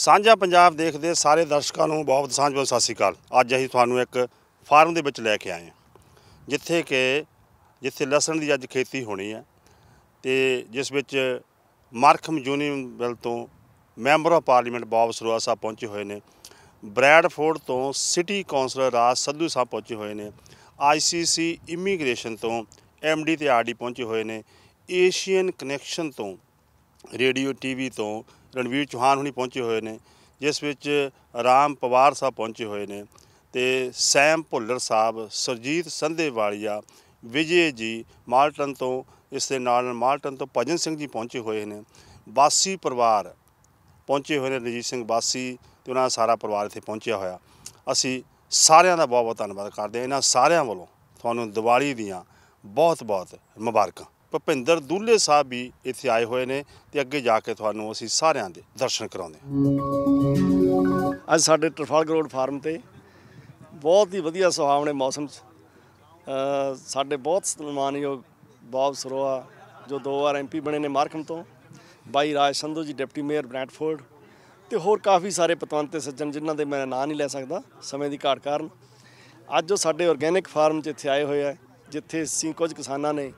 ਸਾਂਝਾ ਪੰਜਾਬ ਦੇਖਦੇ ਸਾਰੇ ਦਰਸ਼ਕਾਂ ਨੂੰ ਬਹੁਤ ਸਾਂਝ ਬਹੁਤ ਸਤਿ ਸ੍ਰੀ ਅਕਾਲ ਅੱਜ ਅਸੀਂ ਤੁਹਾਨੂੰ ਇੱਕ ਫਾਰਮ ਦੇ ਵਿੱਚ ਲੈ ਕੇ ਆਏ ਹਾਂ ਜਿੱਥੇ ਕਿ ਜਿੱਥੇ ਲਸਣ ਦੀ ਅੱਜ ਖੇਤੀ ਹੋਣੀ ਹੈ ਤੇ ਜਿਸ ਵਿੱਚ ਮਾਰਖਮ ਯੂਨੀਅਨ ਬਿਲ ਤੋਂ member of parliament Bob Saroya sahib ਪਹੁੰਚੇ ਹੋਏ ਨੇ ਬ੍ਰੈਡਫੋਰਡ ਤੋਂ ਸਿਟੀ ਕਾਉਂਸਲਰ ਰਾਜ ਸੱਧੂ ਸਾਹਿਬ ਪਹੁੰਚੇ ਹੋਏ ਨੇ ਆਈਸੀਸੀ ਇਮੀਗ੍ਰੇਸ਼ਨ ਤੋਂ ਐਮਡੀ ਤੇ ਆਰਡੀ ਪਹੁੰਚੇ ਹੋਏ ਨੇ ਏਸ਼ੀਅਨ ਕਨੈਕਸ਼ਨ ਤੋਂ ਰੇਡੀਓ ਟੀਵੀ ਤੋਂ ਰਣਵੀਰ ਚੌਹਾਨ ਹੁਣੀ ਪਹੁੰਚੇ ਹੋਏ ਨੇ ਜਿਸ ਵਿੱਚ ਰਾਮ ਪਵਾਰ ਸਾਹਿਬ ਪਹੁੰਚੇ ਹੋਏ ਨੇ ਤੇ ਸੈਮ ਭੁੱਲਰ ਸਾਹਿਬ ਸਰਜੀਤ ਸੰਧੇਵਾਲੀਆ ਵਿਜੇ ਜੀ ਮਾਲਟਨ ਤੋਂ ਇਸ ਦੇ ਨਾਲ ਨਾਲ ਮਾਲਟਨ ਤੋਂ ਭਜਨ ਸਿੰਘ ਜੀ ਪਹੁੰਚੇ ਹੋਏ ਨੇ ਬਾਸੀ ਪਰਿਵਾਰ ਪਹੁੰਚੇ ਹੋਏ ਨੇ ਰਜੀਤ ਸਿੰਘ ਬਾਸੀ ਤੇ ਉਹਨਾਂ ਦਾ ਸਾਰਾ ਪਰਿਵਾਰ ਇੱਥੇ ਪਹੁੰਚਿਆ ਹੋਇਆ ਅਸੀਂ ਸਾਰਿਆਂ ਦਾ ਬਹੁਤ ਬਹੁਤ ਧੰਨਵਾਦ ਕਰਦੇ ਹਾਂ ਇਹਨਾਂ ਸਾਰਿਆਂ ਵੱਲੋਂ ਤੁਹਾਨੂੰ ਦੀਵਾਲੀ ਦੀਆਂ ਬਹੁਤ ਬਹੁਤ ਮੁਬਾਰਕਾਂ ਭਪਿੰਦਰ ਦੂਲੇ ਸਾਹਿਬ ਵੀ ਇੱਥੇ ਆਏ ਹੋਏ ਨੇ ਤੇ ਅੱਗੇ ਜਾ ਕੇ ਤੁਹਾਨੂੰ ਅਸੀਂ ਸਾਰਿਆਂ ਦੇ ਦਰਸ਼ਨ ਕਰਾਉਂਦੇ ਅੱਜ ਸਾਡੇ ਟਰਫਾਲ ਗਰੋਡ ਫਾਰਮ ਤੇ ਬਹੁਤ ਹੀ ਵਧੀਆ ਸੁਹਾਵਣੇ ਮੌਸਮ 'ਚ ਸਾਡੇ ਬਹੁਤ ਸਨਮਾਨਯੋਗ ਬਾਬ ਸਰੋਆ ਜੋ ਦੋ ਵਾਰ ਐਮਪੀ ਬਣੇ ਨੇ ਮਾਰਕਮ ਤੋਂ ਬਾਈ ਰਾਜ ਸੰਧੂ ਜੀ ਡਿਪਟੀ ਮੇਅਰ ਬ੍ਰੈਂਟਫੋਰਡ ਤੇ ਹੋਰ ਕਾਫੀ ਸਾਰੇ ਪਤਵੰਤ ਤੇ ਸੱਜਣ ਜਿਨ੍ਹਾਂ ਦੇ ਮੈਂ ਨਾਂ ਨਹੀਂ ਲੈ ਸਕਦਾ ਸਮੇਂ ਦੀ ਘਾਟ ਕਾਰਨ ਅੱਜ ਜੋ ਸਾਡੇ ਆਰਗੈਨਿਕ ਫਾਰਮ 'ਚ ਇੱਥੇ ਆਏ ਹੋਏ ਆ ਜਿੱਥੇ ਅਸੀਂ ਕੁਝ ਕਿਸਾਨਾਂ ਨੇ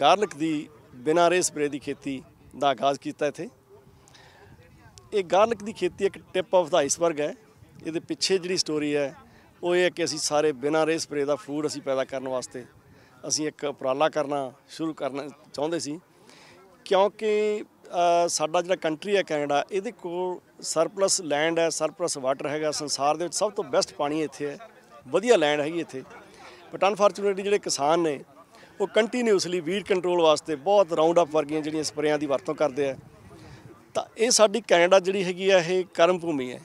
ਗਾਰਲਿਕ ਦੀ ਬਿਨਾ ਰੇ ਸਪਰੇ ਦੀ ਖੇਤੀ ਦਾ ਆਗਾਜ਼ ਕੀਤਾ ਇੱਥੇ ਇਹ ਗਾਰਲਿਕ ਦੀ ਖੇਤੀ ਇੱਕ ਟਿਪ ਆਫ ਦਾ ਆਈਸਬਰਗ ਹੈ ਇਹਦੇ ਪਿੱਛੇ ਜਿਹੜੀ ਸਟੋਰੀ ਹੈ ਉਹ ਇਹ ਹੈ ਕਿ ਅਸੀਂ ਸਾਰੇ ਬਿਨਾ ਰੇ ਸਪਰੇ ਦਾ ਫੂਡ ਅਸੀਂ ਪੈਦਾ ਕਰਨ ਵਾਸਤੇ ਅਸੀਂ ਇੱਕ ਉਪਰਾਲਾ ਕਰਨਾ ਸ਼ੁਰੂ ਕਰਨਾ ਚਾਹੁੰਦੇ ਸੀ ਕਿਉਂਕਿ ਸਾਡਾ ਜਿਹੜਾ ਕੰਟਰੀ ਹੈ ਕੈਨੇਡਾ ਇਹਦੇ ਕੋਲ ਸਰਪਲਸ ਲੈਂਡ ਹੈ ਸਰਪਲਸ ਵਾਟਰ ਹੈਗਾ ਸੰਸਾਰ ਦੇ ਵਿੱਚ ਸਭ ਤੋਂ ਬੈਸਟ ਪਾਣੀ ਇੱਥੇ ਹੈ ਵਧੀਆ ਲੈਂਡ ਹੈਗੀ ਇੱਥੇ ਬਟ ਅਨਫੋਰਚੂਨੇਟਲੀ ਜਿਹੜੇ ਕਿਸਾਨ ਨੇ ਉਹ ਕੰਟੀਨਿਊਸਲੀ ਵੀਡ ਕੰਟਰੋਲ ਵਾਸਤੇ ਬਹੁਤ ਰਾਉਂਡ ਅਪ ਵਰਗੀਆਂ ਜਿਹੜੀਆਂ ਸਪਰੇਆਂ ਦੀ ਵਰਤੋਂ ਕਰਦੇ ਆ ਤਾਂ ਇਹ ਸਾਡੀ ਕੈਨੇਡਾ ਜਿਹੜੀ ਹੈਗੀ ਆ ਇਹ ਕਰਮ ਭੂਮੀ ਹੈ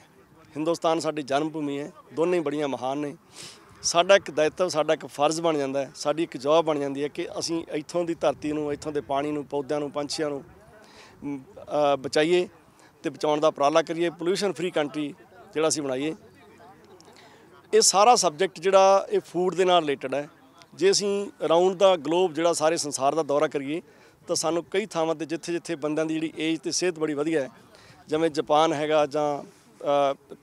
ਹਿੰਦੁਸਤਾਨ ਸਾਡੀ ਜਨਮ ਭੂਮੀ ਹੈ ਦੋਨੇ ਬੜੀਆਂ ਮਹਾਨ ਨੇ ਸਾਡਾ ਇੱਕ ਦਾਇਤਵ ਸਾਡਾ ਇੱਕ ਫਰਜ਼ ਬਣ ਜਾਂਦਾ ਹੈ ਸਾਡੀ ਇੱਕ ਜੌਬ ਬਣ ਜਾਂਦੀ ਹੈ ਕਿ ਅਸੀਂ ਇੱਥੋਂ ਦੀ ਧਰਤੀ ਨੂੰ ਇੱਥੋਂ ਦੇ ਪਾਣੀ ਨੂੰ ਪੌਦਿਆਂ ਨੂੰ ਪੰਛੀਆਂ ਨੂੰ ਬਚਾਈਏ ਤੇ ਬਚਾਉਣ ਦਾ ਪ੍ਰਾਲਾ ਕਰੀਏ ਪੋਲੂਸ਼ਨ ਫ੍ਰੀ ਕੰਟਰੀ ਜਿਹੜਾ ਅਸੀਂ ਬਣਾਈਏ ਇਹ ਸਾਰਾ ਸਬਜੈਕਟ ਜਿਹੜਾ ਇਹ ਫੂਡ ਦੇ ਨਾਲ ਰਿਲੇਟਡ ਹੈ ਜੇ ਅਸੀਂ ਅਰਾਊਂਡ ਦਾ ਗਲੋਬ ਜਿਹੜਾ ਸਾਰੇ ਸੰਸਾਰ ਦਾ ਦੌਰਾ ਕਰੀਏ ਤਾਂ ਸਾਨੂੰ ਕਈ ਥਾਵਾਂ ਤੇ ਜਿੱਥੇ-ਜਿੱਥੇ ਬੰਦਿਆਂ ਦੀ ਜਿਹੜੀ ਏਜ ਤੇ ਸਿਹਤ ਬੜੀ ਵਧੀਆ ਹੈ ਜਿਵੇਂ ਜਾਪਾਨ ਹੈਗਾ ਜਾਂ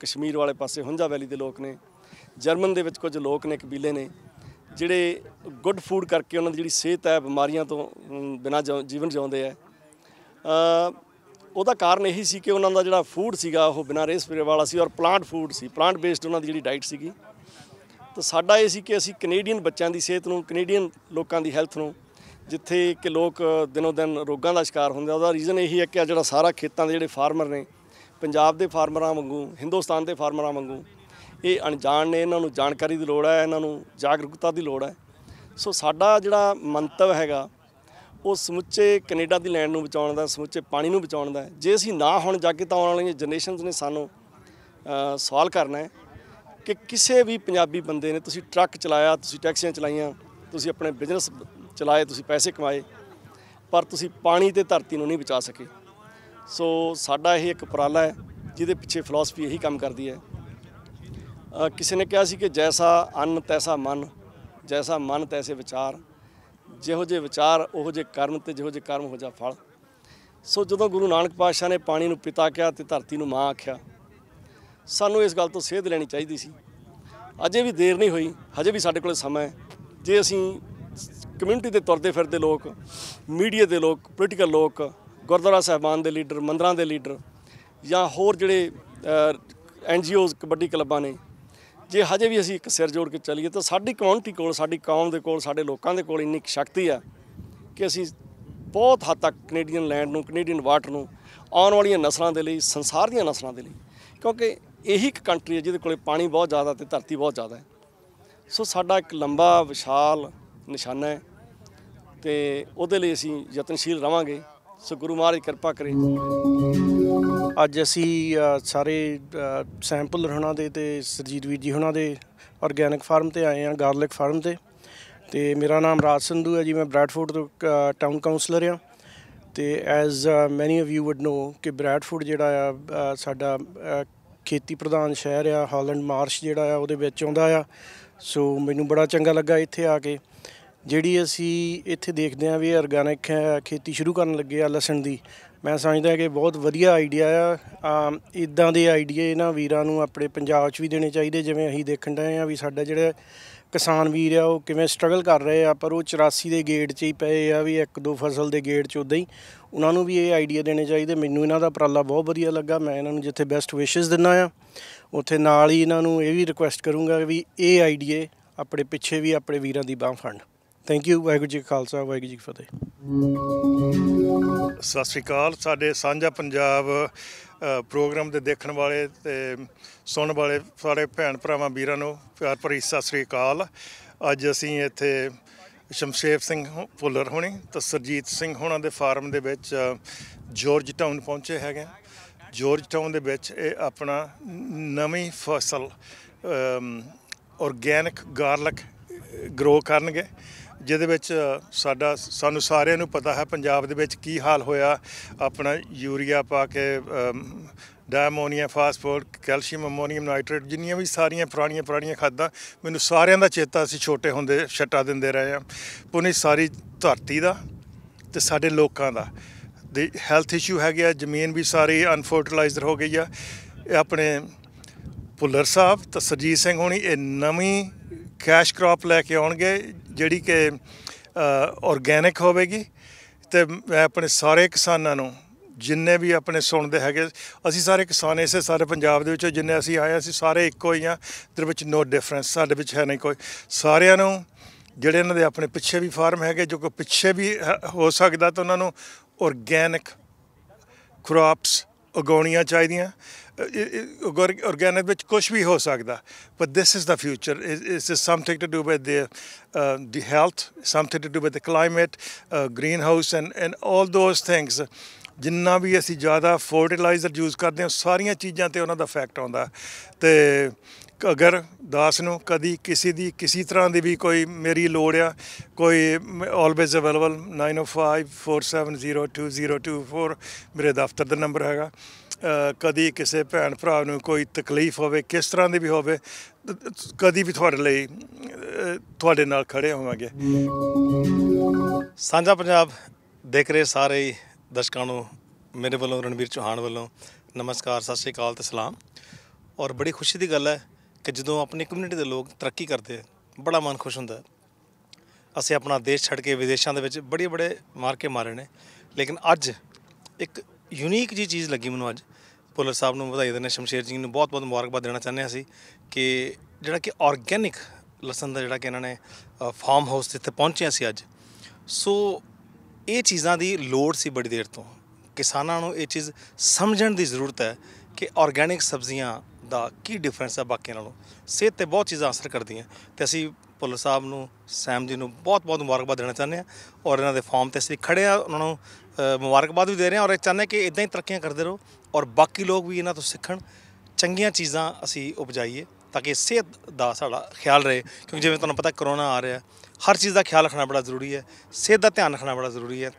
ਕਸ਼ਮੀਰ ਵਾਲੇ ਪਾਸੇ ਹੁੰਜਾ ਵੈਲੀ ਦੇ ਲੋਕ ਨੇ ਜਰਮਨ ਦੇ ਵਿੱਚ ਕੁਝ ਲੋਕ ਨੇ ਕਬੀਲੇ ਨੇ ਜਿਹੜੇ ਗੁੱਡ ਫੂਡ ਕਰਕੇ ਉਹਨਾਂ ਦੀ ਜਿਹੜੀ ਸਿਹਤ ਹੈ ਬਿਮਾਰੀਆਂ ਤੋਂ ਬਿਨਾ ਜੀਵਨ ਜਿਉਂਦੇ ਆ ਉਹਦਾ ਕਾਰਨ ਇਹੀ ਸੀ ਕਿ ਉਹਨਾਂ ਦਾ ਜਿਹੜਾ ਫੂਡ ਸੀਗਾ ਉਹ ਬਿਨਾ ਰੇਸ ਵਾਲਾ ਸੀ ਔਰ ਪਲਾਂਟ ਫੂਡ ਸੀ ਪਲਾਂਟ ਬੇਸਡ ਉਹਨਾਂ ਦੀ ਜਿਹੜੀ ਡਾਈਟ ਸੀਗੀ ਤਾਂ ਸਾਡਾ ਇਹ ਸੀ ਕਿ ਅਸੀਂ ਕੈਨੇਡੀਅਨ ਬੱਚਿਆਂ ਦੀ ਸਿਹਤ ਨੂੰ ਕੈਨੇਡੀਅਨ ਲੋਕਾਂ ਦੀ ਹੈਲਥ ਨੂੰ ਜਿੱਥੇ ਕਿ ਲੋਕ ਦਿਨੋ ਦਿਨ ਰੋਗਾਂ ਦਾ ਸ਼ਿਕਾਰ ਹੁੰਦੇ ਆ ਉਹਦਾ ਰੀਜ਼ਨ ਇਹੀ ਹੈ ਕਿ ਆ ਜਿਹੜਾ ਸਾਰਾ ਖੇਤਾਂ ਦੇ ਜਿਹੜੇ ਫਾਰਮਰ ਨੇ ਪੰਜਾਬ ਦੇ ਫਾਰਮਰਾਂ ਵਾਂਗੂ ਹਿੰਦੁਸਤਾਨ ਦੇ ਫਾਰਮਰਾਂ ਵਾਂਗੂ ਇਹ ਅਣਜਾਣ ਨੇ ਇਹਨਾਂ ਨੂੰ ਜਾਣਕਾਰੀ ਦੀ ਲੋੜ ਹੈ ਇਹਨਾਂ ਨੂੰ ਜਾਗਰੂਕਤਾ ਦੀ ਲੋੜ ਹੈ ਸੋ ਸਾਡਾ ਜਿਹੜਾ ਮੰਤਵ ਹੈਗਾ ਉਹ ਸਮੁੱਚੇ ਕੈਨੇਡਾ ਦੀ ਲੈਂਡ ਨੂੰ ਬਚਾਉਣ ਦਾ ਸਮੁੱਚੇ ਪਾਣੀ ਨੂੰ ਬਚਾਉਣ ਦਾ ਜੇ ਅਸੀਂ ਨਾ ਹੁਣ ਜਾ ਕੇ ਤਾਂ ਆਉਣ ਵਾਲੀਆਂ ਜਨਰੇਸ਼ਨਸ ਨੇ ਸਾਨੂੰ ਸਵਾਲ ਕਰਨਾ ਹੈ ਕਿ ਕਿਸੇ ਵੀ ਪੰਜਾਬੀ ਬੰਦੇ ਨੇ ਤੁਸੀਂ ਟਰੱਕ ਚਲਾਇਆ ਤੁਸੀਂ ਟੈਕਸੀਆਂ ਚਲਾਈਆਂ ਤੁਸੀਂ ਆਪਣੇ ਬਿਜ਼ਨਸ ਚਲਾਏ ਤੁਸੀਂ ਪੈਸੇ ਕਮਾਏ ਪਰ ਤੁਸੀਂ ਪਾਣੀ ਤੇ ਧਰਤੀ ਨੂੰ ਨਹੀਂ ਬਚਾ ਸਕੇ ਸੋ ਸਾਡਾ ਇਹ ਇੱਕ ਪ੍ਰਾਲਾ ਹੈ ਜਿਹਦੇ ਪਿੱਛੇ ਫਿਲਾਸਫੀ ਇਹੀ ਕੰਮ ਕਰਦੀ ਹੈ ਕਿਸੇ ਨੇ ਕਿਹਾ ਸੀ ਕਿ ਜੈਸਾ ਅੰਨ ਤੈਸਾ ਮਨ ਜੈਸਾ ਮਨ ਤੈਸੇ ਵਿਚਾਰ ਜਿਹੋ ਜੇ ਵਿਚਾਰ ਉਹੋ ਜੇ ਕਰਮ ਤੇ ਜਿਹੋ ਜੇ ਕਰਮ ਹੋ ਜਾ ਫਲ ਸੋ ਜਦੋਂ ਗੁਰੂ ਨਾਨਕ ਪਾਤਸ਼ਾਹ ਨੇ ਪਾਣੀ ਨੂੰ ਪਿਤਾ ਕਿਹਾ ਤੇ ਧਰਤੀ ਨੂੰ ਮਾਂ ਆਖਿਆ ਸਾਨੂੰ ਇਸ ਗੱਲ ਤੋਂ ਸੇਧ ਲੈਣੀ ਚਾਹੀਦੀ ਸੀ ਅਜੇ ਵੀ ਦੇਰ ਨਹੀਂ ਹੋਈ ਹਜੇ ਵੀ ਸਾਡੇ ਕੋਲ ਸਮਾਂ ਹੈ ਜੇ ਅਸੀਂ ਕਮਿਊਨਿਟੀ ਦੇ ਤੁਰਦੇ ਫਿਰਦੇ ਲੋਕ ਮੀਡੀਆ ਦੇ ਲੋਕ ਪੋਲੀਟੀਕਲ ਲੋਕ ਗੁਰਦੁਆਰਾ ਸਹਿਬਾਨ ਦੇ ਲੀਡਰ ਮੰਦਰਾਂ ਦੇ ਲੀਡਰ ਜਾਂ ਹੋਰ ਜਿਹੜੇ ਐਨਜੀਓਜ਼ ਕਬੱਡੀ ਕਲੱਬਾਂ ਨੇ ਜੇ ਹਜੇ ਵੀ ਅਸੀਂ ਇੱਕ ਸਿਰ ਜੋੜ ਕੇ ਚੱਲੀਏ ਤਾਂ ਸਾਡੀ ਕਮਿਊਨਿਟੀ ਕੋਲ ਸਾਡੀ ਕੌਮ ਦੇ ਕੋਲ ਸਾਡੇ ਲੋਕਾਂ ਦੇ ਕੋਲ ਇੰਨੀ ਸ਼ਕਤੀ ਆ ਕਿ ਅਸੀਂ ਬਹੁਤ ਹੱਦ ਤੱਕ ਕੈਨੇਡੀਅਨ ਲੈਂਡ ਨੂੰ ਕੈਨੇਡੀਅਨ ਵਾਟਰ ਨੂੰ ਆਉਣ ਵਾਲੀਆਂ ਨਸਲਾਂ ਦੇ ਲਈ ਸੰਸਾਰ ਦੀਆਂ ਨਸਲਾਂ ਦੇ ਲਈ ਕਿਉਂਕਿ ਇਹੀ ਇੱਕ ਕੰਟਰੀ ਹੈ ਜਿਹਦੇ ਕੋਲੇ ਪਾਣੀ ਬਹੁਤ ਜ਼ਿਆਦਾ ਤੇ ਧਰਤੀ ਬਹੁਤ ਜ਼ਿਆਦਾ ਹੈ ਸੋ ਸਾਡਾ ਇੱਕ ਲੰਬਾ ਵਿਸ਼ਾਲ ਨਿਸ਼ਾਨਾ ਹੈ ਤੇ ਉਹਦੇ ਲਈ ਅਸੀਂ ਯਤਨਸ਼ੀਲ ਰਵਾਂਗੇ ਸੋ ਗੁਰੂ ਮਹਾਰਾਜ ਕਿਰਪਾ ਕਰੇ ਅੱਜ ਅਸੀਂ ਸਾਰੇ ਸੈਂਪਲ ਰਹਿਣਾ ਦੇ ਤੇ ਸਰਜੀਤ ਵੀਰ ਜੀ ਹੁਣਾਂ ਦੇ ਆਰਗੈਨਿਕ ਫਾਰਮ ਤੇ ਆਏ ਆ ਗਾਰਲਿਕ ਫਾਰਮ ਤੇ ਤੇ ਮੇਰਾ ਨਾਮ ਰਾਜ ਸੰਧੂ ਹੈ ਜੀ ਮੈਂ ਬ੍ਰੈਡਫੋਰਡ ਤੋਂ ਟਾਊਨ ਕਾਉਂਸਲਰ ਹਾਂ ਤੇ ਐਜ਼ ਮੈਨੀ ਆਫ ਯੂ ਊਡ ਨੋ ਕਿ ਬ੍ਰੈਡਫੋਰਡ ਜਿਹੜਾ ਆ ਸਾਡਾ ਖੇਤੀ ਪ੍ਰਧਾਨ ਸ਼ਹਿਰ ਆ ਹਾਲੈਂਡ ਮਾਰਸ਼ ਜਿਹੜਾ ਆ ਉਹਦੇ ਵਿੱਚ ਆਉਂਦਾ ਆ ਸੋ ਮੈਨੂੰ ਬੜਾ ਚੰਗਾ ਲੱਗਾ ਇੱਥੇ ਆ ਕੇ ਜਿਹੜੀ ਅਸੀਂ ਇੱਥੇ ਦੇਖਦੇ ਆ ਵੀ ਆਰਗੈਨਿਕ ਖੇਤੀ ਸ਼ੁਰੂ ਕਰਨ ਲੱਗੇ ਆ ਲਸਣ ਦੀ ਮੈਂ ਸਮਝਦਾ ਕਿ ਬਹੁਤ ਵਧੀਆ ਆਈਡੀਆ ਆ ਆ ਇਦਾਂ ਦੇ ਆਈਡੀਆ ਇਹਨਾਂ ਵੀਰਾਂ ਨੂੰ ਆਪਣੇ ਪੰਜਾਬ 'ਚ ਵੀ ਦੇਣੇ ਚਾਹੀਦੇ ਜਿਵੇਂ ਅਸੀਂ ਦੇਖਣ ਡਏ ਆ ਵੀ ਸਾਡਾ ਜਿਹੜਾ ਕਿਸਾਨ ਵੀਰ ਆ ਉਹ ਕਿਵੇਂ ਸਟਰਗਲ ਕਰ ਰਹੇ ਆ ਪਰ ਉਹ 84 ਦੇ ਗੇਟ 'ਚ ਹੀ ਪਏ ਆ ਵੀ ਇੱਕ ਦੋ ਫਸਲ ਦੇ ਗੇਟ 'ਚ ਉਦਾਂ ਹੀ ਉਹਨਾਂ ਨੂੰ ਵੀ ਇਹ ਆਈਡੀਆ ਦੇਣੇ ਚਾਹੀਦੇ ਮੈਨੂੰ ਇਹਨਾਂ ਦਾ ਉਪਰਾਲਾ ਬਹੁਤ ਵਧੀਆ ਲੱਗਾ ਮੈਂ ਇਹਨਾਂ ਨੂੰ ਜਿੱਥੇ ਬੈਸਟ ਵਿਸ਼ੇਸ ਦਿੰਨਾ ਆ ਉੱਥੇ ਨਾਲ ਹੀ ਇਹਨਾਂ ਨੂੰ ਇਹ ਵੀ ਰਿਕੁਐਸਟ ਕਰੂੰਗਾ ਵੀ ਇਹ ਆਈਡੀਆ ਆਪਣੇ ਪਿੱਛੇ ਵੀ ਆਪਣੇ ਵੀਰਾਂ ਦੀ ਬਾਹ ਫੜਨ ਥੈਂਕ ਯੂ ਵਾਹਿਗੁਰੂ ਜੀ ਖਾਲਸਾ ਵਾਹਿਗੁਰੂ ਜੀ ਫਤਿਹ ਸਤਿ ਸ੍ਰੀ ਅਕਾਲ ਸਾਡੇ ਸਾਂਝਾ ਪੰਜਾਬ ਪ੍ਰੋਗਰਾਮ ਦੇ ਦੇਖਣ ਵਾਲੇ ਤੇ ਸੁਣਨ ਵਾਲੇ ਸਾਰੇ ਭੈਣ ਭਰਾਵਾਂ ਵੀਰਾਂ ਨੂੰ ਪਿਆਰ ਭਰੀ ਸਤਿ ਸ੍ਰੀ ਅਕਾਲ ਅੱਜ ਅਸੀਂ ਇੱਥੇ ਸ਼ਮਸ਼ੇਰ ਸਿੰਘ ਫੁੱਲਰ ਹੋਣੀ ਤੇ ਸਰਜੀਤ ਸਿੰਘ ਹੋਣਾ ਦੇ ਫਾਰਮ ਦੇ ਵਿੱਚ ਜਾਰਜ ਟਾਊਨ ਪਹੁੰਚੇ ਹੈਗੇ ਜਾਰਜ ਟਾਊਨ ਦੇ ਵਿੱਚ ਇਹ ਆਪਣਾ ਨਵੀਂ ਫਸਲ ਆਰਗੈਨਿਕ ਗਾਰਲਿਕ ਗਰੋ ਕਰਨਗੇ ਜਿਹਦੇ ਵਿੱਚ ਸਾਡਾ ਸਾਨੂੰ ਸਾਰਿਆਂ ਨੂੰ ਪਤਾ ਹੈ ਪੰਜਾਬ ਦੇ ਵਿੱਚ ਕੀ ਹਾਲ ਹੋਇਆ ਆਪਣਾ ਯੂਰੀਆ ਪਾ ਕੇ diammonium phosphate calcium ammonium nitrate ਜਿੰਨੀਆਂ ਵੀ ਸਾਰੀਆਂ ਪੁਰਾਣੀਆਂ ਪੁਰਾਣੀਆਂ ਖਾਦਾਂ ਮੈਨੂੰ ਸਾਰਿਆਂ ਦਾ ਚੇਤਾ ਅਸੀਂ ਛੋਟੇ ਹੁੰਦੇ ਛੱਟਾ ਦਿੰਦੇ ਰਹੇ ਆ ਪੁਨੇ ਸਾਰੀ ਧਰਤੀ ਦਾ ਤੇ ਸਾਡੇ ਲੋਕਾਂ ਦਾ ਦੀ ਹੈਲਥ ਇਸ਼ੂ ਹੈ ਗਿਆ ਜ਼ਮੀਨ ਵੀ ਸਾਰੀ ਅਨਫਰਟੀਲਾਈਜ਼ਰ ਹੋ ਗਈ ਆ ਆਪਣੇ ਪੁੱਲਰ ਸਾਹਿਬ ਤੇ ਸਰਜੀਤ ਸਿੰਘ ਹੋਣੀ ਇਹ ਨਵੀਂ ਕੈਸ਼ ਕ੍ਰਾਪ ਲੈ ਕੇ ਆਉਣਗੇ ਜਿਹੜੀ ਕਿ ਆਰਗੈਨਿਕ ਹੋਵੇਗੀ ਤੇ ਮੈਂ ਆਪਣੇ ਸਾਰੇ ਕਿਸਾਨਾਂ ਨੂੰ ਜਿੰਨੇ ਵੀ ਆਪਣੇ ਸੁਣਦੇ ਹੈਗੇ ਅਸੀਂ ਸਾਰੇ ਕਿਸਾਨ ਇਸੇ ਸਾਰੇ ਪੰਜਾਬ ਦੇ ਵਿੱਚੋਂ ਜਿੰਨੇ ਅਸੀਂ ਆਏ ਅਸੀਂ ਸਾਰੇ ਇੱਕੋ ਹੀ ਆ ਤੇ ਵਿੱਚ ਨੋ ਡਿਫਰੈਂਸ ਸਾਡੇ ਵਿੱਚ ਹੈ ਨਹੀਂ ਕੋਈ ਸਾਰਿਆਂ ਨੂੰ ਜਿਹੜੇ ਇਹਨਾਂ ਦੇ ਆਪਣੇ ਪਿੱਛੇ ਵੀ ਫਾਰਮ ਹੈਗੇ ਜੋ ਕੋ ਪਿੱਛੇ ਵੀ ਹੋ ਸਕਦਾ ਤਾਂ ਉਹਨਾਂ ਨੂੰ ਆਰਗੈਨਿਕ ਕ੍ਰੌਪਸ ਉਗਾਉਣੀਆਂ ਚਾਹੀਦੀਆਂ organic which kush bhi ho but this is the future it is something to do with the the health something to do with the climate greenhouse and and all those things ਜਿੰਨਾ ਵੀ ਅਸੀਂ ਜ਼ਿਆਦਾ fertiliser use ਕਰਦੇ ਹਾਂ ਸਾਰੀਆਂ ਚੀਜ਼ਾਂ ਤੇ ਉਹਨਾਂ ਦਾ effect ਆਉਂਦਾ ਤੇ ਅਗਰ ਦਾਸ ਨੂੰ ਕਦੀ ਕਿਸੇ ਦੀ ਕਿਸੇ ਤਰ੍ਹਾਂ ਦੀ ਵੀ ਕੋਈ ਮੇਰੀ ਲੋੜ ਆ ਕੋਈ ਆਲਵੇਜ਼ ਅਵੇਲੇਬਲ 9054702024 ਮੇਰੇ ਦਫ਼ਤਰ ਦਾ ਨੰਬਰ ਹੈਗਾ ਕਦੀ ਕਿਸੇ ਭੈਣ ਭਰਾ ਨੂੰ ਕੋਈ ਤਕਲੀਫ ਹੋਵੇ ਕਿਸ ਤਰ੍ਹਾਂ ਦੀ ਵੀ ਹੋਵੇ ਕਦੀ ਵੀ ਤੁਹਾਡੇ ਲਈ ਤੁਹਾਡੇ ਨਾਲ ਖੜੇ ਹੋਵਾਂਗੇ ਸਾਂਝਾ ਪੰਜਾਬ ਦੇਖ ਰਹੇ ਸਾਰੇ ਦਰਸ਼ਕਾਂ ਨੂੰ ਮੇਰੇ ਵੱਲੋਂ ਰਣਵੀਰ ਚੋਹਾਨ ਵੱਲੋਂ ਨਮਸਕਾਰ ਸਤਿ ਸ੍ਰੀ ਅਕਾਲ ਤੇ ਸਲਾਮ ਔਰ ਬੜੀ ਖੁਸ਼ੀ ਦੀ ਗੱਲ ਹੈ ਕਿ ਜਦੋਂ ਆਪਣੀ ਕਮਿਊਨਿਟੀ ਦੇ ਲੋਕ ਤਰੱਕੀ ਕਰਦੇ ਬੜਾ ਮਨ ਖੁਸ਼ ਹੁੰਦਾ ਅਸੀਂ ਆਪਣਾ ਦੇਸ਼ ਛੱਡ ਕੇ ਵਿਦੇਸ਼ਾਂ ਦੇ ਵਿੱਚ ਬੜੇ ਬੜੇ ਕੇ ਮਾਰੇ ਨੇ ਲੇਕਿਨ ਅੱਜ ਇੱਕ ਯੂਨੀਕ ਜੀ ਚੀਜ਼ ਲੱਗੀ ਮੈਨੂੰ ਅੱਜ ਪੁੱਲਰ ਸਾਹਿਬ ਨੂੰ ਵਧਾਈ ਦਿੰਦੇ ਸ਼ਮਸ਼ੇਰ ਜੀ ਨੂੰ ਬਹੁਤ ਬਹੁਤ ਮੁਬਾਰਕਬਾਦ ਦੇਣਾ ਚਾਹੁੰਦੇ ਅਸੀਂ ਕਿ ਜਿਹੜਾ ਕਿ ਆਰਗੈਨਿਕ ਲਸਣ ਦਾ ਜਿਹੜਾ ਕਿ ਇਹਨਾਂ ਨੇ ਫਾਰਮ ਹਾਊਸ ਤੇ ਪਹੁੰਚੇ ਅਸੀਂ ਅੱਜ ਸੋ ਇਹ ਚੀਜ਼ਾਂ ਦੀ ਲੋੜ ਸੀ ਬੜੀ ਦੇਰ ਤੋਂ ਕਿਸਾਨਾਂ ਨੂੰ ਇਹ ਚੀਜ਼ ਸਮਝਣ ਦੀ ਜ਼ਰੂਰਤ ਹੈ ਕਿ ਆਰਗੈਨਿਕ ਸਬਜ਼ੀਆਂ ਦਾ ਕੀ ਡਿਫਰੈਂਸ ਹੈ ਬਾਕੀ ਨਾਲੋਂ ਸਿਹਤ ਤੇ ਬਹੁਤ ਚੀਜ਼ਾਂ ਅਸਰ ਕਰਦੀਆਂ ਤੇ ਅਸੀਂ ਪੁੱਲ ਸਾਹਿਬ ਨੂੰ ਸੈਮ ਜੀ ਨੂੰ ਬਹੁਤ-ਬਹੁਤ ਮੁਬਾਰਕਬਾਦ ਦੇਣਾ ਚਾਹੁੰਦੇ ਆ ਔਰ ਇਹਨਾਂ ਦੇ ਫਾਰਮ ਤੇ ਅਸੀਂ ਖੜੇ ਆ ਉਹਨਾਂ ਨੂੰ ਮੁਬਾਰਕਬਾਦ ਵੀ ਦੇ ਰਹੇ ਆ ਔਰ ਇਹ ਚਾਹੁੰਦੇ ਕਿ ਇਦਾਂ ਹੀ ਤਰੱਕੀਆਂ ਕਰਦੇ ਰਹੋ ਔਰ ਬਾਕੀ ਲੋਕ ਵੀ ਇਹਨਾਂ ਤੋਂ ਸਿੱਖਣ ਚੰਗੀਆਂ ਚੀਜ਼ਾਂ ਅਸੀਂ ਉਪਜਾਈਏ ਤਾਂ ਕਿ ਸਿਹਤ ਦਾ ਸਾਡਾ ਖਿਆਲ ਰਹੇ ਕਿਉਂਕਿ ਜਿਵੇਂ ਤੁਹਾਨੂੰ ਪਤਾ ਕਰੋਨਾ ਆ ਰਿਹਾ ਹਰ ਚੀਜ਼ ਦਾ ਖਿਆਲ ਰੱਖਣਾ ਬੜਾ ਜ਼ਰੂਰੀ ਹੈ ਸਿਹਤ ਦਾ ਧਿਆਨ ਰੱਖਣਾ ਬੜਾ ਜ਼ਰੂਰੀ ਹੈ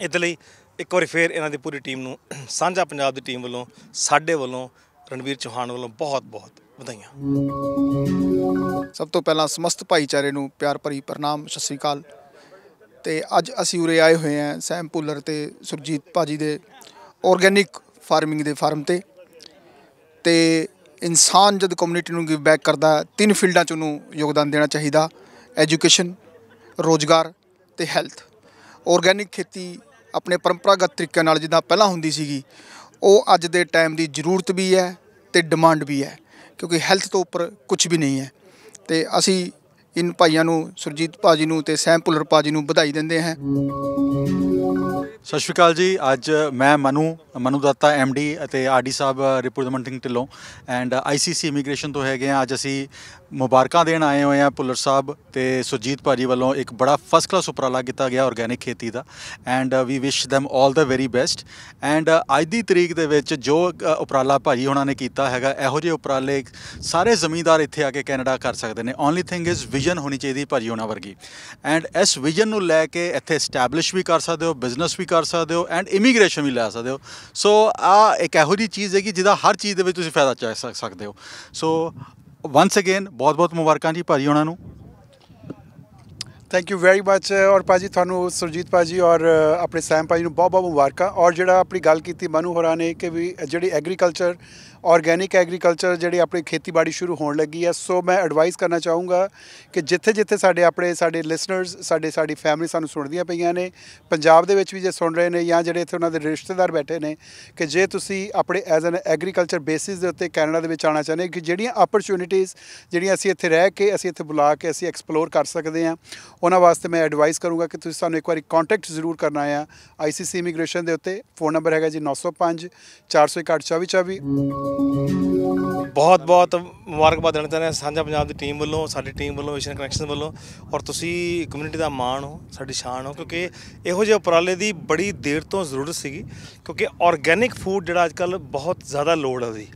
ਇਹਦੇ ਲਈ ਇੱਕ ਵਾਰੀ ਫੇਰ ਇਹਨਾਂ ਦੀ ਪੂਰੀ ਟੀਮ ਨੂੰ ਸਾਂਝਾ ਪੰਜਾਬ ਦੀ ਟੀਮ ਵੱਲੋਂ ਸਾਡੇ ਵੱਲੋਂ ਰਣਵੀਰ ਚੌਹਾਨ ਵੱਲੋਂ ਬਹੁਤ ਬਹੁਤ ਵਧਾਈਆਂ ਸਭ ਤੋਂ ਪਹਿਲਾਂ ਸਮਸਤ ਭਾਈਚਾਰੇ ਨੂੰ ਪਿਆਰ ਭਰੀ ਪ੍ਰਣਾਮ ਸਤਿ ਸ੍ਰੀ ਅਕਾਲ ਤੇ ਅੱਜ ਅਸੀਂ ਉਰੇ ਆਏ ਹੋਏ ਹਾਂ ਸੈਮ ਪੁੱਲਰ ਤੇ ਸੁਰਜੀਤ ਭਾਜੀ ਦੇ ਆਰਗੈਨਿਕ ਫਾਰਮਿੰਗ ਦੇ ਫਾਰਮ ਤੇ ਤੇ ਇਨਸਾਨ ਜਦ ਕਮਿਊਨਿਟੀ ਨੂੰ ਗਿਵ ਬੈਕ ਕਰਦਾ ਤਿੰਨ ਫੀਲਡਾਂ ਚ ਉਹਨੂੰ ਯੋਗਦਾਨ ਦੇਣਾ ਚਾਹੀਦਾ ਐਜੂਕੇਸ਼ਨ ਰੋਜ਼ਗਾਰ ਤੇ ਹੈਲਥ ਆਰਗੈਨਿਕ ਖੇਤੀ ਆਪਣੇ ਪਰੰਪਰਾਗਤ ਤਰੀਕੇ ਨਾਲ ਜਿੱਦਾਂ ਪਹਿਲਾਂ ਹੁੰਦੀ ਸੀਗੀ ਉਹ ਅੱਜ ਦੇ ਟਾਈਮ ਦੀ ਜ਼ਰੂਰਤ ਵੀ ਹੈ ਤੇ ਡਿਮਾਂਡ ਵੀ ਹੈ ਕਿਉਂਕਿ ਹੈਲਥ ਤੋਂ ਉੱਪਰ ਕੁਝ ਵੀ ਨਹੀਂ ਹੈ ਤੇ ਅਸੀਂ ਇਨ ਭਾਈਆਂ ਨੂੰ ਸੁਰਜੀਤ ਭਾਜੀ ਨੂੰ ਤੇ ਸੈਮ ਪੁਲਰ ਭਾਜੀ ਨੂੰ ਵਧਾਈ ਦਿੰਦੇ ਹਾਂ ਸਤਿ ਸ਼੍ਰੀ ਅਕਾਲ ਜੀ ਅੱਜ ਮੈਂ ਮਨੂ ਮਨੂ ਦਾਤਾ ਐਮਡੀ ਅਤੇ ਆਰਡੀ ਸਾਹਿਬ ਰਿਪੋਰਟਮੈਂਟਿੰਗ ਟਿਲੋਂ ਢਿੱਲੋਂ ਐਂਡ ਆਈਸੀਸੀ ਇਮੀਗ੍ਰੇਸ਼ਨ ਤੋਂ ਹੈਗੇ ਆ ਅੱਜ ਅਸੀਂ ਮੁਬਾਰਕਾਂ ਦੇਣ ਆਏ ਹੋਏ ਆ ਪੁੱਲਰ ਸਾਹਿਬ ਤੇ ਸੁਜੀਤ ਭਾਜੀ ਵੱਲੋਂ ਇੱਕ ਬੜਾ ਫਸਟ ਕਲਾਸ ਉਪਰਾਲਾ ਕੀਤਾ ਗਿਆ ਆਰਗੈਨਿਕ ਖੇਤੀ ਦਾ and we wish them all the very best and ਅੱਜ ਦੀ ਤਰੀਕ ਦੇ ਵਿੱਚ ਜੋ ਉਪਰਾਲਾ ਭਾਜੀ ਹੋਣਾ ਨੇ ਕੀਤਾ ਹੈਗਾ ਇਹੋ ਜਿਹੇ ਉਪਰਾਲੇ ਸਾਰੇ ਜ਼ਮੀਂਦਾਰ ਇੱਥੇ ਆ ਕੇ ਕੈਨੇਡਾ ਕਰ ਸਕਦੇ ਨੇ ਓਨਲੀ ਥਿੰਗ ਇਜ਼ ਵਿਜ਼ਨ ਹੋਣੀ ਚਾਹੀਦੀ ਭਾਜੀ ਹੋਣਾ ਵਰਗੀ ਐਂਡ ਇਸ ਵਿਜ਼ਨ ਨੂੰ ਲੈ ਕੇ ਇੱਥੇ ਸਟੈਬਲਿਸ਼ ਵੀ ਕਰ ਸਕਦੇ ਹੋ ਬਿਜ਼ਨਸ ਵੀ ਕਰ ਸਕਦੇ ਹੋ ਐਂਡ ਇਮੀਗ੍ਰੇਸ਼ਨ ਵੀ ਲੈ ਸਕਦੇ ਹੋ ਸੋ ਆ ਇੱਕ ਇਹੋ ਜਿਹੀ ਚੀਜ਼ ਹੈ ਕਿ ਜਿਹਦਾ ਹਰ ਚੀਜ਼ ਦੇ ਵਿੱਚ ਤੁਸੀਂ ਫਾਇਦਾ ਚਾਹ ਸਕਦੇ ਹੋ ਸੋ ਵਾਂਸ ਅਗੇਨ ਬਹੁਤ ਬਹੁਤ ਮੁਬਾਰਕਾਂ ਜੀ ਭਾਜੀ ਉਹਨਾਂ ਨੂੰ ਥੈਂਕ ਯੂ ਵੈਰੀ ਮੱਚ ਔਰ ਪਾਜੀ ਤੁਹਾਨੂੰ ਸੁਰਜੀਤ ਪਾਜੀ ਔਰ ਆਪਣੇ ਸੈਮ ਪਾਜੀ ਨੂੰ ਬਹੁਤ ਬਹੁਤ ਮੁਬਾਰਕਾਂ ਔਰ ਜਿਹੜਾ ਆਪਣੀ ਗੱਲ ਕੀਤੀ ਮਨੂ ਹੋਰਾਂ ਨੇ ਕਿ ਵੀ ਜਿਹੜੀ ਐਗਰੀਕਲਚਰ ਆਰਗੈਨਿਕ ਐਗਰੀਕਲਚਰ ਜਿਹੜੀ ਆਪਣੀ ਖੇਤੀਬਾੜੀ ਸ਼ੁਰੂ ਹੋਣ ਲੱਗੀ ਹੈ ਸੋ ਮੈਂ ਐਡਵਾਈਸ ਕਰਨਾ ਚਾਹੂੰਗਾ ਕਿ ਜਿੱਥੇ ਜਿੱਥੇ ਸਾਡੇ ਆਪਣੇ ਸਾਡੇ ਲਿਸਨਰਸ ਸਾਡੇ ਸਾਡੀ ਫੈਮਿਲੀ ਸਾਨੂੰ ਸੁਣਦੀਆਂ ਪਈਆਂ ਨੇ ਪੰਜਾਬ ਦੇ ਵਿੱਚ ਵੀ ਜੇ ਸੁਣ ਰਹੇ ਨੇ ਜਾਂ ਜਿਹੜੇ ਇੱਥੇ ਉਹਨਾਂ ਦੇ ਰਿਸ਼ਤੇਦਾਰ ਬੈਠੇ ਨੇ ਕਿ ਜੇ ਤੁਸੀਂ ਆਪਣੇ ਐਜ਼ ਐਨ ਐਗਰੀਕਲਚਰ ਬੇਸਿਸ ਦੇ ਉੱਤੇ ਕੈਨੇਡਾ ਦੇ ਵਿੱਚ ਆਉਣਾ ਚਾਹੁੰਦੇ ਕਿ ਜਿਹੜੀਆਂ ਓਪਰਚ्युनिटीज ਜਿਹੜੀਆਂ ਅਸੀਂ ਇੱਥੇ ਰਹਿ ਕੇ ਅਸੀਂ ਇੱਥੇ ਬੁਲਾ ਕੇ ਅਸੀਂ ਐਕਸਪਲੋਰ ਕਰ ਸਕਦੇ ਹਾਂ ਉਹਨਾਂ ਵਾਸਤੇ ਮੈਂ ਐਡਵਾਈਸ ਕਰੂੰਗਾ ਕਿ ਤੁਸੀਂ ਸਾਨੂੰ ਇੱਕ ਵਾਰੀ ਕੰਟੈਕਟ ਜ਼ਰੂਰ ਕਰਨਾ ਆ ਆਈਸੀਸੀ ਇਮੀਗ੍ਰੇਸ਼ਨ ਦੇ ਉੱਤੇ ਫੋਨ ਨੰਬਰ ਹੈਗਾ ਜੀ 905 461 ਬਹੁਤ ਬਹੁਤ ਮੁਬਾਰਕਬਾਦ ਦੇਣਾ ਚਾਹੁੰਦੇ ਹਾਂ ਸਾਂਝਾ ਪੰਜਾਬ ਦੀ ਟੀਮ ਵੱਲੋਂ ਸਾਡੀ ਟੀਮ ਵੱਲੋਂ ਏਸ਼ੀਅਨ ਕਨੈਕਸ਼ਨ ਵੱਲੋਂ ਔਰ ਤੁਸੀਂ ਕਮਿਊਨਿਟੀ ਦਾ ਮਾਣ ਹੋ ਸਾਡੀ ਸ਼ਾਨ ਹੋ ਕਿਉਂਕਿ ਇਹੋ ਜਿਹੇ ਉਪਰਾਲੇ ਦੀ ਬੜੀ ਦੇਰ ਤੋਂ ਜ਼ਰੂਰਤ ਸੀਗੀ ਕਿਉਂਕਿ ਆਰਗੈਨਿਕ ਫੂਡ ਜਿਹੜਾ ਅੱਜਕੱਲ ਬਹੁਤ ਜ਼ਿਆਦਾ ਲੋੜ ਹੈ ਜੀ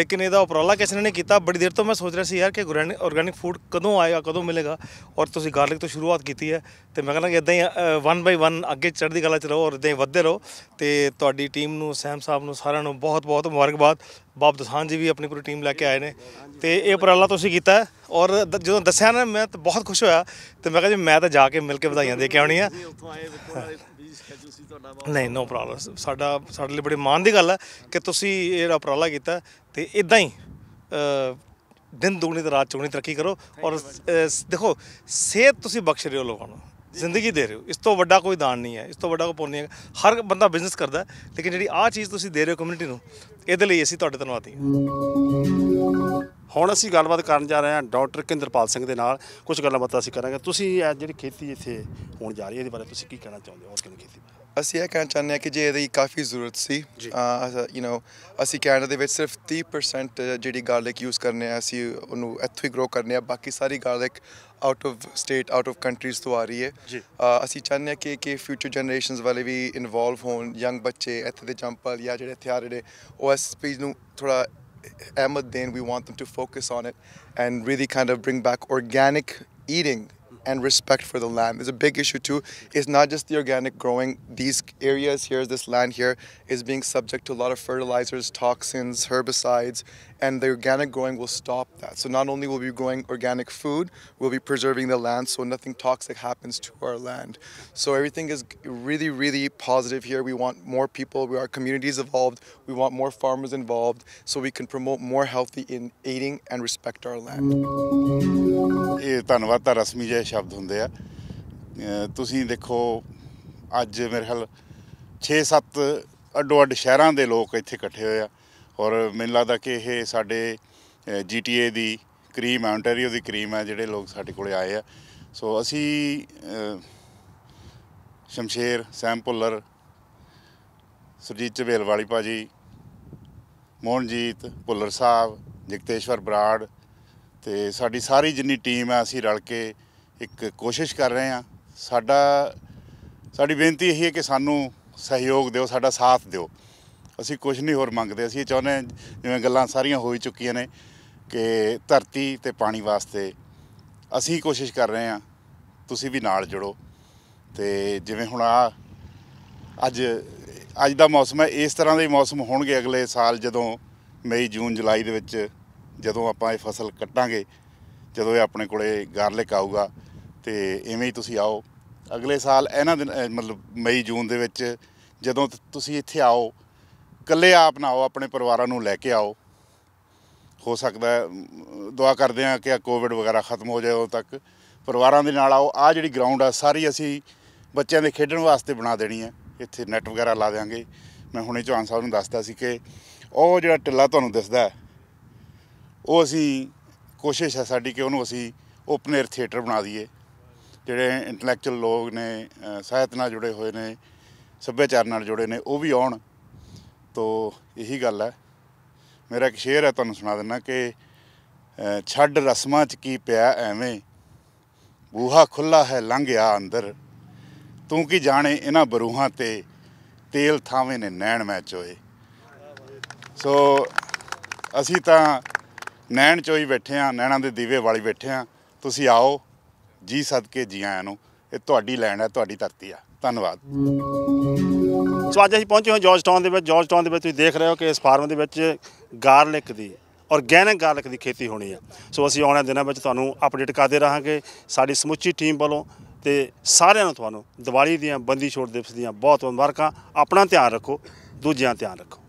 ਲੇਕਿਨ ਇਹਦਾ ਉਪਰਾਲਾ ਕਿਸੇ ਨੇ ਕੀਤਾ ਬੜੀ ਦੇਰ ਤੋਂ ਮੈਂ ਸੋਚ ਰਿਹਾ ਸੀ ਯਾਰ ਕਿ ਆਰਗੈਨਿਕ ਫੂਡ ਕਦੋਂ ਆਏਗਾ ਕਦੋਂ ਮਿਲੇਗਾ ਔਰ ਤੁਸੀਂ ਗਾਰਲਿਕ ਤੋਂ ਸ਼ੁਰੂ ਸ਼ੁਰੂਆਤ ਕੀਤੀ ਹੈ ਤੇ ਮੈਂ ਕਹਿੰਦਾ ਕਿ ਇਦਾਂ ਹੀ ਵਨ ਬਾਈ ਵਨ ਅੱਗੇ ਚੜ੍ਹਦੀ ਕਲਾ ਚ ਰਹੋ ਔਰ ਇਦਾਂ ਹੀ ਵੱਧਦੇ ਰਹੋ ਤੇ ਤੁਹਾਡੀ ਟੀਮ ਨੂੰ ਸਹਿਮ ਸਾਹਿਬ ਨੂੰ ਸਾਰਿਆਂ ਨੂੰ ਬਹੁਤ ਬਹੁਤ ਮੁਬਾਰਕਬਾਦ ਬਾਬ ਦਸਾਨ ਜੀ ਵੀ ਆਪਣੀ ਪੂਰੀ ਟੀਮ ਲੈ ਕੇ ਆਏ ਨੇ ਤੇ ਇਹ ਉਪਰਾਲਾ ਤੁਸੀਂ ਕੀਤਾ ਔਰ ਜਦੋਂ ਦੱਸਿਆ ਨਾ ਮੈਂ ਤਾਂ ਬਹੁਤ ਖੁਸ਼ ਹੋਇਆ ਤੇ ਮੈਂ ਕਹਿੰਦਾ ਜੀ ਮੈਂ ਤਾਂ ਜਾ ਕੇ ਮਿਲ ਕੇ ਵਧਾਈਆਂ ਦੇ ਕੇ ਆਉਣੀ ਆ ਨਹੀਂ ਨੋ ਪ੍ਰੋਬਲਮ ਸਾਡਾ ਸਾਡੇ ਲਈ ਬੜੇ ਮਾਣ ਦੀ ਗੱਲ ਹੈ ਕਿ ਤੁਸੀਂ ਇਹ ਉਪਰਾਲਾ ਕੀਤਾ ਤੇ ਇਦਾਂ ਹੀ ਦਿਨ ਦੁਗਣੀ ਤੇ ਰਾਤ ਚੌਣੀ ਤਰੱਕੀ ਕਰੋ ਔਰ ਦੇਖੋ ਸਿਹਤ ਤੁਸੀਂ ਬਖਸ਼ ਰਹੇ ਹੋ ਲੋਕਾਂ ਨੂੰ ਜ਼ਿੰਦਗੀ ਦੇ ਰਹੇ ਹੋ ਇਸ ਤੋਂ ਵੱਡਾ ਕੋਈ ਦਾਨ ਨਹੀਂ ਹੈ ਇਸ ਤੋਂ ਵੱਡਾ ਕੋਈ ਪੁੰਨ ਨਹੀਂ ਹੈ ਹਰ ਬੰਦਾ ਬਿਜ਼ਨਸ ਕਰਦਾ ਲੇਕਿਨ ਜਿਹੜੀ ਆਹ ਚੀਜ਼ ਤੁਸੀਂ ਦੇ ਰਹੇ ਹੋ ਕਮਿਊਨਿਟੀ ਨੂੰ ਇਹਦੇ ਲਈ ਅਸੀਂ ਤੁਹਾਡੇ ਧੰਨਵਾਦੀ ਹਾਂ ਹੁਣ ਅਸੀਂ ਗੱਲਬਾਤ ਕਰਨ ਜਾ ਰਹੇ ਹਾਂ ਡਾਕਟਰ ਕਿੰਦਰਪਾਲ ਸਿੰਘ ਦੇ ਨਾਲ ਕੁਝ ਗੱਲਾਂ ਬਾਤਾਂ ਅਸੀਂ ਕਰਾਂਗੇ ਤੁਸੀਂ ਇਹ ਜਿਹੜੀ ਖੇਤੀ ਇੱਥੇ ਹੋਣ ਜਾ ਰਹੀ ਹੈ ਇਹਦੇ ਬਾਰੇ ਤੁਸੀਂ ਕੀ ਕਹਿਣਾ ਚਾਹੁੰਦੇ ਹੋ ਔਰ ਕਿਵੇਂ ਖੇਤੀ ਬਾਰੇ ਅਸੀਂ ਇਹ ਕਹਿਣਾ ਚਾਹੁੰਦੇ ਹਾਂ ਕਿ ਜੇ ਇਹਦੀ ਕਾਫੀ ਜ਼ਰੂਰਤ ਸੀ ਯੂ نو ਅਸੀਂ ਕੈਨੇਡਾ ਦੇ ਵਿੱਚ ਸਿਰਫ 30% ਜਿਹੜੀ ਗਾਰਲਿਕ ਯੂਜ਼ ਕਰਨੇ ਆ ਅਸੀਂ ਉਹਨੂੰ ਇੱਥੇ ਹੀ ਗਰੋ ਕਰਨੇ ਆ ਬਾਕੀ ਸਾਰੀ garlic out of state out of countries ਤੋਂ ਆ ਰਹੀ ਹੈ ਅਸੀਂ ਚਾਹੁੰਦੇ ਹਾਂ ਕਿ ਕਿ ਫਿਊਚਰ ਜਨਰੇਸ਼ਨਸ ਵਾਲੇ ਵੀ ਇਨਵੋਲਵ ਹੋਣ ਯੰਗ ਬੱਚੇ ਇੱਥੇ ਦੇ ਜੰਪਲ ਜਾਂ ਜਿਹੜੇ ਇੱਥੇ ਆ ਰਹੇ ਨੇ ਉਹ ਇਸ ਚੀਜ਼ ਨੂੰ ਥੋੜਾ ਅਹਿਮਤ ਦੇਣ ਵੀ want them to focus on it and really kind of bring back organic eating and respect for the land. is a big issue too. It's not just the organic growing. These areas here, this land here, is being subject to a lot of fertilizers, toxins, herbicides, and the organic growing will stop that. So not only will we be growing organic food, we'll be preserving the land so nothing toxic happens to our land. So everything is really, really positive here. We want more people, we, our communities involved, we want more farmers involved so we can promote more healthy in eating and respect our land. ਅੱਜ ਮੇਰੇ ਖਿਆਲ 6-7 ਅੱਡੋ ਅੱਡ ਸ਼ਹਿਰਾਂ ਦੇ ਲੋਕ ਇੱਥੇ ਇਕੱਠੇ ਹੋਏ ਆ ਔਰ ਮੈਨੂੰ ਲੱਗਦਾ ਕਿ ਇਹ ਸਾਡੇ ਜੀਟੀਏ ਦੀ ਕਰੀਮ ਹੈ ਦੀ ਕਰੀਮ ਹੈ ਜਿਹੜੇ ਲੋਕ ਸਾਡੇ ਕੋਲੇ ਆਏ ਆ ਸੋ ਅਸੀਂ ਸ਼ਮਸ਼ੇਰ ਸੈਮ ਪੁੱਲਰ ਸੁਰਜੀਤ ਚਵੇਲ ਵਾਲੀ ਭਾਜੀ ਮੋਹਨਜੀਤ ਪੁੱਲਰ ਸਾਹਿਬ ਜਗਤੇਸ਼ਵਰ ਬਰਾੜ ਤੇ ਸਾਡੀ ਸਾਰੀ ਜਿੰਨੀ ਟੀਮ ਹੈ ਅਸੀਂ ਰਲ ਕੇ ਇੱਕ ਕੋਸ਼ਿਸ਼ ਕਰ ਰਹੇ ਹਾਂ ਸਾਡਾ ਸਾਡੀ ਬੇਨਤੀ ਇਹ ਹੈ ਕਿ ਸਾਨੂੰ ਸਹਿਯੋਗ ਦਿਓ ਸਾਡਾ ਸਾਥ ਦਿਓ ਅਸੀਂ ਕੁਝ ਨਹੀਂ ਹੋਰ ਮੰਗਦੇ ਅਸੀਂ ਚਾਹੁੰਦੇ ਜਿਵੇਂ ਗੱਲਾਂ ਸਾਰੀਆਂ ਹੋ ਹੀ ਚੁੱਕੀਆਂ ਨੇ ਕਿ ਧਰਤੀ ਤੇ ਪਾਣੀ ਵਾਸਤੇ ਅਸੀਂ ਕੋਸ਼ਿਸ਼ ਕਰ ਰਹੇ ਹਾਂ ਤੁਸੀਂ ਵੀ ਨਾਲ ਜੁੜੋ ਤੇ ਜਿਵੇਂ ਹੁਣ ਆ ਅੱਜ ਅੱਜ ਦਾ ਮੌਸਮ ਹੈ ਇਸ ਤਰ੍ਹਾਂ ਦੇ ਮੌਸਮ ਹੋਣਗੇ ਅਗਲੇ ਸਾਲ ਜਦੋਂ ਮਈ ਜੂਨ ਜੁਲਾਈ ਦੇ ਵਿੱਚ ਜਦੋਂ ਆਪਾਂ ਇਹ ਫਸਲ ਕੱਟਾਂਗੇ ਜਦੋਂ ਇਹ ਆਪਣੇ ਕੋਲੇ ਗਾਰਲਿਕ ਆਊਗਾ ਤੇ ਇਵੇਂ ਹੀ ਤੁਸੀਂ ਆਓ ਅਗਲੇ ਸਾਲ ਇਹਨਾਂ ਦਿਨ ਮਤਲਬ ਮਈ ਜੂਨ ਦੇ ਵਿੱਚ ਜਦੋਂ ਤੁਸੀਂ ਇੱਥੇ ਆਓ ਇਕੱਲੇ ਆਪ ਨਾ ਆਓ ਆਪਣੇ ਪਰਿਵਾਰਾਂ ਨੂੰ ਲੈ ਕੇ ਆਓ ਹੋ ਸਕਦਾ ਦੁਆ ਕਰਦੇ ਆ ਕਿ ਆ ਕੋਵਿਡ ਵਗੈਰਾ ਖਤਮ ਹੋ ਜਾਏ ਉਦੋਂ ਤੱਕ ਪਰਿਵਾਰਾਂ ਦੇ ਨਾਲ ਆਓ ਆ ਜਿਹੜੀ ਗਰਾਊਂਡ ਆ ਸਾਰੀ ਅਸੀਂ ਬੱਚਿਆਂ ਦੇ ਖੇਡਣ ਵਾਸਤੇ ਬਣਾ ਦੇਣੀ ਹੈ ਇੱਥੇ ਨੈਟ ਵਗੈਰਾ ਲਾ ਦੇਾਂਗੇ ਮੈਂ ਹੁਣੇ ਚੌਹਾਨ ਸਾਹਿਬ ਨੂੰ ਦੱਸਦਾ ਸੀ ਕਿ ਉਹ ਜਿਹੜਾ ਟਿੱਲਾ ਤੁਹਾਨੂੰ ਦਿਸਦਾ ਉਹ ਅਸੀਂ ਕੋਸ਼ਿਸ਼ ਹੈ ਸਾਡੀ ਕਿ ਉਹਨੂੰ ਅਸੀਂ ਓਪਨ 에ਅਰ ਥੀਏਟਰ ਬਣਾ ਦਈਏ ਜਿਹੜੇ ਇੰਟੈਲੈਕਚੁਅਲ ਲੋਕ ਨੇ ਸਾਹਿਤ ਨਾਲ ਜੁੜੇ ਹੋਏ ਨੇ ਸੱਭਿਆਚਾਰ ਨਾਲ ਜੁੜੇ ਨੇ ਉਹ ਵੀ ਆਉਣ ਤੋਂ ਇਹੀ ਗੱਲ ਹੈ ਮੇਰਾ ਇੱਕ ਸ਼ੇਰ ਹੈ ਤੁਹਾਨੂੰ ਸੁਣਾ ਦਿੰਨਾ ਕਿ ਛੱਡ ਰਸਮਾਂ 'ਚ ਕੀ ਪਿਆ ਐਵੇਂ ਬੂਹਾ ਖੁੱਲਾ ਹੈ ਲੰਘਿਆ ਅੰਦਰ ਤੂੰ ਕੀ ਜਾਣੇ ਇਹਨਾਂ ਬਰੂਹਾਂ ਤੇ ਤੇਲ ਥਾਵੇਂ ਨੇ ਨੈਣ ਮੈਂ ਚੋਏ ਸੋ ਅਸੀਂ ਤਾਂ ਨੈਣ ਚੋਈ ਬੈਠੇ ਆ ਨੈਣਾਂ ਦੇ ਦੀਵੇ ਵਾਲੀ ਬੈਠੇ ਆ ਤੁਸੀਂ ਆਓ ਜੀ ਸਦਕੇ ਜੀ ਆਇਆਂ ਨੂੰ ਇਹ ਤੁਹਾਡੀ ਲੈਣ ਹੈ ਤੁਹਾਡੀ ਧਰਤੀ ਆ ਧੰਨਵਾਦ ਸੋ ਅੱਜ ਅਸੀਂ ਪਹੁੰਚੇ ਹਾਂ ਜਾਰਜ ਟਾਊਨ ਦੇ ਵਿੱਚ ਜਾਰਜ ਟਾਊਨ ਦੇ ਵਿੱਚ ਤੁਸੀਂ ਦੇਖ ਰਹੇ ਹੋ ਕਿ ਇਸ ਫਾਰਮ ਦੇ ਵਿੱਚ ਗਾਰਲਿਕ ਦੀ ਔਰਗੈਨਿਕ ਗਾਰਲਿਕ ਦੀ ਖੇਤੀ ਹੋਣੀ ਹੈ ਸੋ ਅਸੀਂ ਆਉਣ ਵਾਲੇ ਦਿਨਾਂ ਵਿੱਚ ਤੁਹਾਨੂੰ ਅਪਡੇਟ ਕਰਦੇ ਰਹਾਂਗੇ ਸਾਡੀ ਸਮੁੱਚੀ ਟੀਮ ਵੱਲੋਂ ਤੇ ਸਾਰਿਆਂ ਨੂੰ ਤੁਹਾਨੂੰ ਦੀਵਾਲੀ ਦੀਆਂ ਬੰਦੀ ਛੋੜ ਦਿਵਸ ਦੀਆਂ ਬਹੁਤ ਬਹੁਤ ਮੁਬਾਰਕਾਂ ਆਪਣਾ ਧਿਆਨ ਰੱਖੋ ਦੂਜਿਆਂ ਧਿਆਨ ਰੱਖੋ